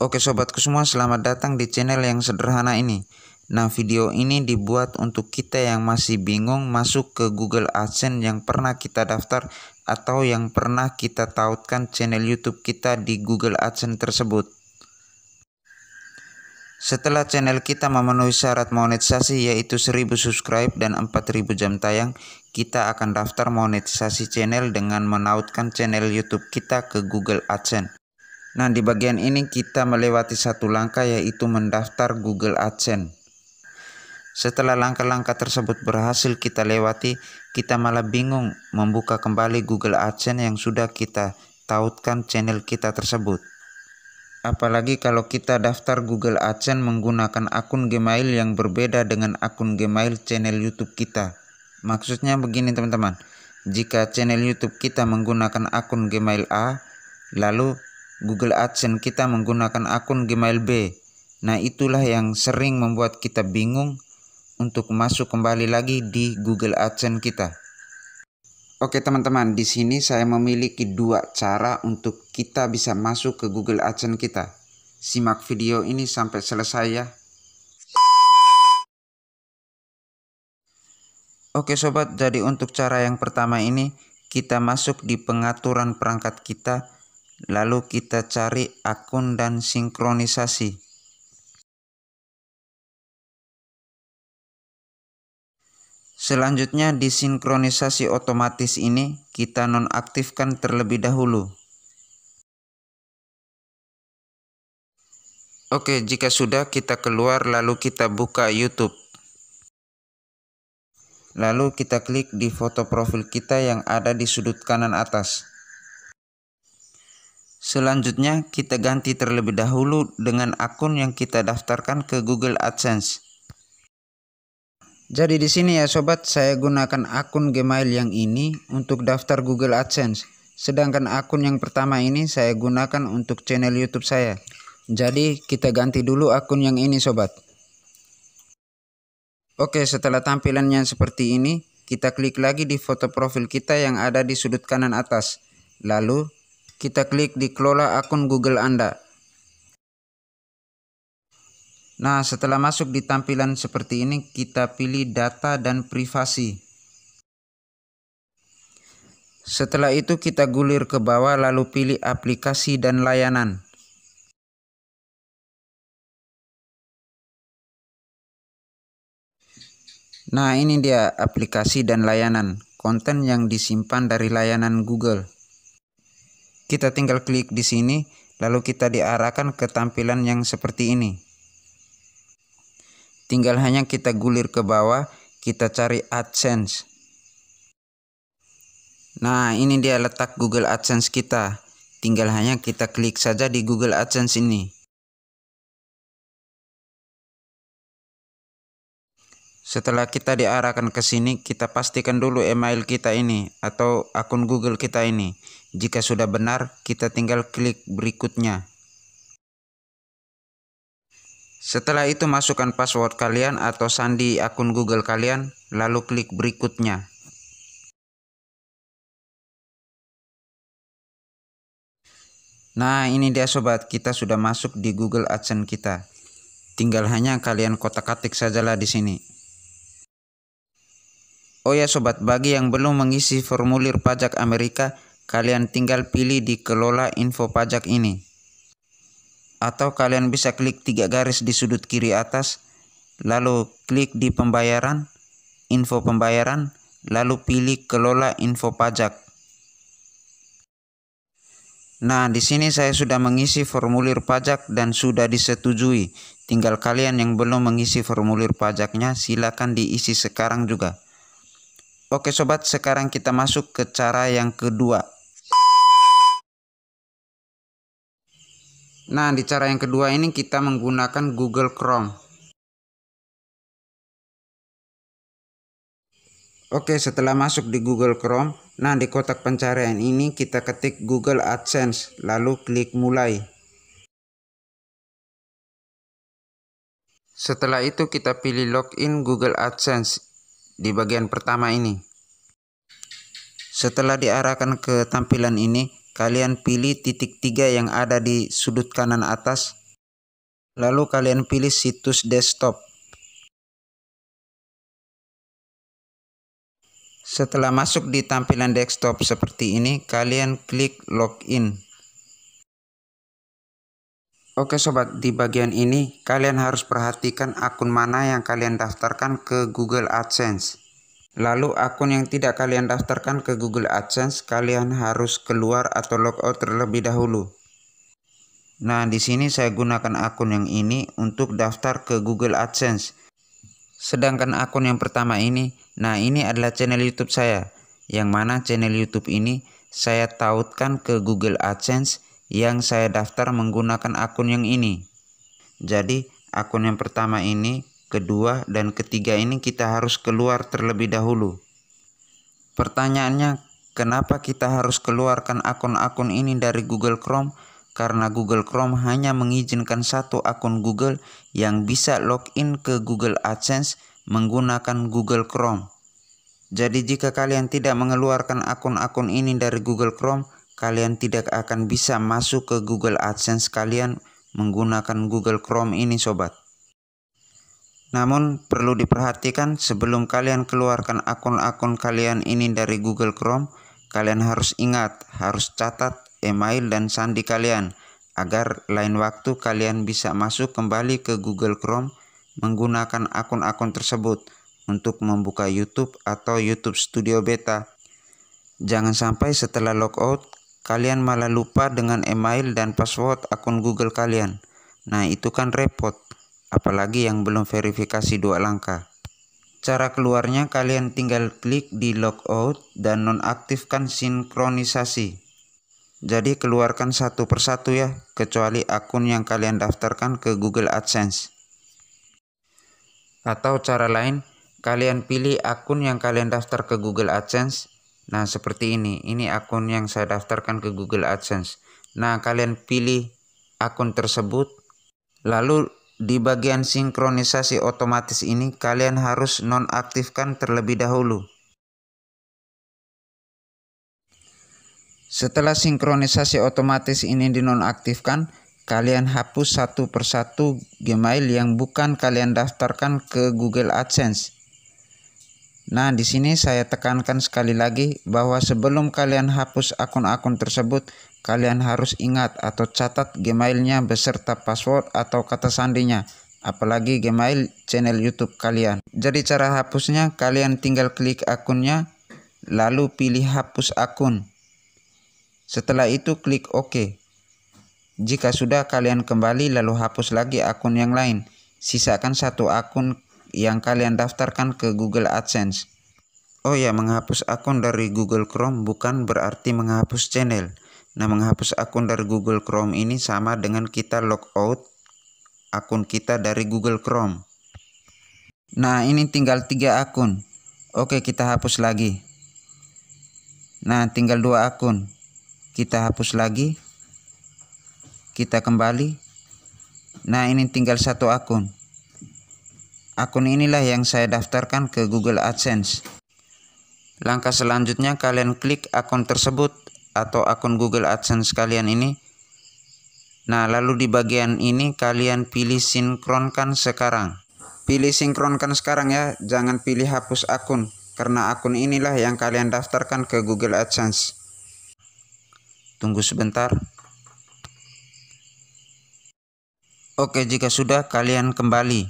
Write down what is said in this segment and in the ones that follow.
Oke sobatku semua selamat datang di channel yang sederhana ini Nah video ini dibuat untuk kita yang masih bingung masuk ke Google AdSense yang pernah kita daftar Atau yang pernah kita tautkan channel YouTube kita di Google AdSense tersebut setelah channel kita memenuhi syarat monetisasi yaitu 1000 subscribe dan 4000 jam tayang, kita akan daftar monetisasi channel dengan menautkan channel YouTube kita ke Google AdSense. Nah, di bagian ini kita melewati satu langkah yaitu mendaftar Google AdSense. Setelah langkah-langkah tersebut berhasil kita lewati, kita malah bingung membuka kembali Google AdSense yang sudah kita tautkan channel kita tersebut. Apalagi kalau kita daftar Google AdSense menggunakan akun Gmail yang berbeda dengan akun Gmail channel YouTube kita. Maksudnya begini teman-teman, jika channel YouTube kita menggunakan akun Gmail A, lalu Google AdSense kita menggunakan akun Gmail B. Nah, itulah yang sering membuat kita bingung untuk masuk kembali lagi di Google AdSense kita. Oke, teman-teman, di sini saya memiliki dua cara untuk kita bisa masuk ke Google AdSense kita. Simak video ini sampai selesai ya. Oke sobat, jadi untuk cara yang pertama ini kita masuk di pengaturan perangkat kita Lalu kita cari akun dan sinkronisasi. Selanjutnya di sinkronisasi otomatis ini kita nonaktifkan terlebih dahulu. Oke, jika sudah kita keluar lalu kita buka YouTube. Lalu kita klik di foto profil kita yang ada di sudut kanan atas. Selanjutnya, kita ganti terlebih dahulu dengan akun yang kita daftarkan ke Google AdSense. Jadi di sini ya sobat, saya gunakan akun Gmail yang ini untuk daftar Google AdSense. Sedangkan akun yang pertama ini saya gunakan untuk channel YouTube saya. Jadi kita ganti dulu akun yang ini sobat. Oke setelah tampilannya seperti ini, kita klik lagi di foto profil kita yang ada di sudut kanan atas. Lalu kita klik di kelola akun Google Anda. Nah, setelah masuk di tampilan seperti ini, kita pilih data dan privasi. Setelah itu kita gulir ke bawah lalu pilih aplikasi dan layanan. Nah, ini dia aplikasi dan layanan, konten yang disimpan dari layanan Google. Kita tinggal klik di sini, lalu kita diarahkan ke tampilan yang seperti ini. Tinggal hanya kita gulir ke bawah, kita cari AdSense. Nah, ini dia letak Google AdSense kita. Tinggal hanya kita klik saja di Google AdSense ini. Setelah kita diarahkan ke sini, kita pastikan dulu email kita ini atau akun Google kita ini. Jika sudah benar, kita tinggal klik berikutnya. Setelah itu masukkan password kalian atau sandi akun Google kalian, lalu klik berikutnya. Nah ini dia sobat, kita sudah masuk di Google AdSense kita. Tinggal hanya kalian kotak-katik sajalah di sini. Oh ya sobat, bagi yang belum mengisi formulir pajak Amerika, Kalian tinggal pilih di kelola info pajak ini. Atau kalian bisa klik tiga garis di sudut kiri atas, lalu klik di pembayaran, info pembayaran, lalu pilih kelola info pajak. Nah, di sini saya sudah mengisi formulir pajak dan sudah disetujui. Tinggal kalian yang belum mengisi formulir pajaknya, silakan diisi sekarang juga. Oke sobat, sekarang kita masuk ke cara yang kedua, Nah, di cara yang kedua ini kita menggunakan Google Chrome. Oke, setelah masuk di Google Chrome, nah di kotak pencarian ini kita ketik Google AdSense, lalu klik mulai. Setelah itu kita pilih login Google AdSense di bagian pertama ini. Setelah diarahkan ke tampilan ini, Kalian pilih titik tiga yang ada di sudut kanan atas. Lalu kalian pilih situs desktop. Setelah masuk di tampilan desktop seperti ini, kalian klik login. Oke sobat, di bagian ini kalian harus perhatikan akun mana yang kalian daftarkan ke Google AdSense. Lalu akun yang tidak kalian daftarkan ke Google AdSense kalian harus keluar atau logout terlebih dahulu. Nah, di sini saya gunakan akun yang ini untuk daftar ke Google AdSense. Sedangkan akun yang pertama ini, nah ini adalah channel YouTube saya. Yang mana channel YouTube ini saya tautkan ke Google AdSense yang saya daftar menggunakan akun yang ini. Jadi, akun yang pertama ini kedua, dan ketiga ini kita harus keluar terlebih dahulu. Pertanyaannya, kenapa kita harus keluarkan akun-akun ini dari Google Chrome? Karena Google Chrome hanya mengizinkan satu akun Google yang bisa login ke Google AdSense menggunakan Google Chrome. Jadi jika kalian tidak mengeluarkan akun-akun ini dari Google Chrome, kalian tidak akan bisa masuk ke Google AdSense kalian menggunakan Google Chrome ini sobat. Namun perlu diperhatikan sebelum kalian keluarkan akun-akun kalian ini dari Google Chrome, kalian harus ingat, harus catat email dan sandi kalian agar lain waktu kalian bisa masuk kembali ke Google Chrome menggunakan akun-akun tersebut untuk membuka YouTube atau YouTube Studio Beta. Jangan sampai setelah logout kalian malah lupa dengan email dan password akun Google kalian. Nah, itu kan repot apalagi yang belum verifikasi dua langkah. Cara keluarnya kalian tinggal klik di logout dan nonaktifkan sinkronisasi. Jadi keluarkan satu persatu ya, kecuali akun yang kalian daftarkan ke Google AdSense. Atau cara lain, kalian pilih akun yang kalian daftar ke Google AdSense. Nah, seperti ini. Ini akun yang saya daftarkan ke Google AdSense. Nah, kalian pilih akun tersebut. Lalu di bagian sinkronisasi otomatis ini, kalian harus nonaktifkan terlebih dahulu. Setelah sinkronisasi otomatis ini dinonaktifkan, kalian hapus satu persatu Gmail yang bukan kalian daftarkan ke Google AdSense. Nah, di sini saya tekankan sekali lagi bahwa sebelum kalian hapus akun-akun tersebut, Kalian harus ingat atau catat Gmailnya beserta password atau kata sandinya, apalagi Gmail channel YouTube kalian. Jadi cara hapusnya, kalian tinggal klik akunnya, lalu pilih hapus akun. Setelah itu klik OK. Jika sudah, kalian kembali lalu hapus lagi akun yang lain. Sisakan satu akun yang kalian daftarkan ke Google AdSense. Oh ya, menghapus akun dari Google Chrome bukan berarti menghapus channel. Nah, menghapus akun dari Google Chrome ini sama dengan kita logout akun kita dari Google Chrome. Nah, ini tinggal tiga akun. Oke, kita hapus lagi. Nah, tinggal dua akun. Kita hapus lagi. Kita kembali. Nah, ini tinggal satu akun. Akun inilah yang saya daftarkan ke Google AdSense. Langkah selanjutnya kalian klik akun tersebut atau akun Google AdSense kalian ini. Nah, lalu di bagian ini kalian pilih sinkronkan sekarang. Pilih sinkronkan sekarang ya, jangan pilih hapus akun karena akun inilah yang kalian daftarkan ke Google AdSense. Tunggu sebentar. Oke, jika sudah kalian kembali.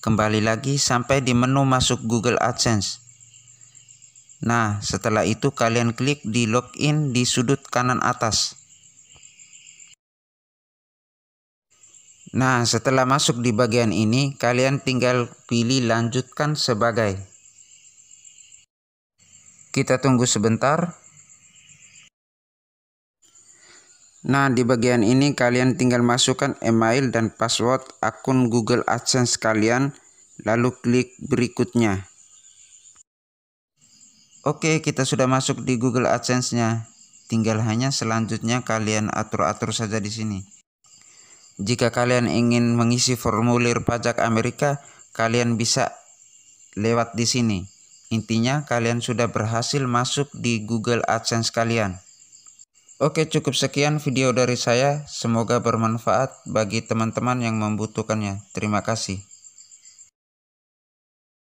Kembali lagi sampai di menu masuk Google AdSense. Nah, setelah itu kalian klik di login di sudut kanan atas. Nah, setelah masuk di bagian ini, kalian tinggal pilih lanjutkan sebagai. Kita tunggu sebentar. Nah, di bagian ini kalian tinggal masukkan email dan password akun Google AdSense kalian, lalu klik berikutnya. Oke, kita sudah masuk di Google AdSense-nya. Tinggal hanya selanjutnya kalian atur-atur saja di sini. Jika kalian ingin mengisi formulir pajak Amerika, kalian bisa lewat di sini. Intinya kalian sudah berhasil masuk di Google AdSense kalian. Oke, cukup sekian video dari saya. Semoga bermanfaat bagi teman-teman yang membutuhkannya. Terima kasih.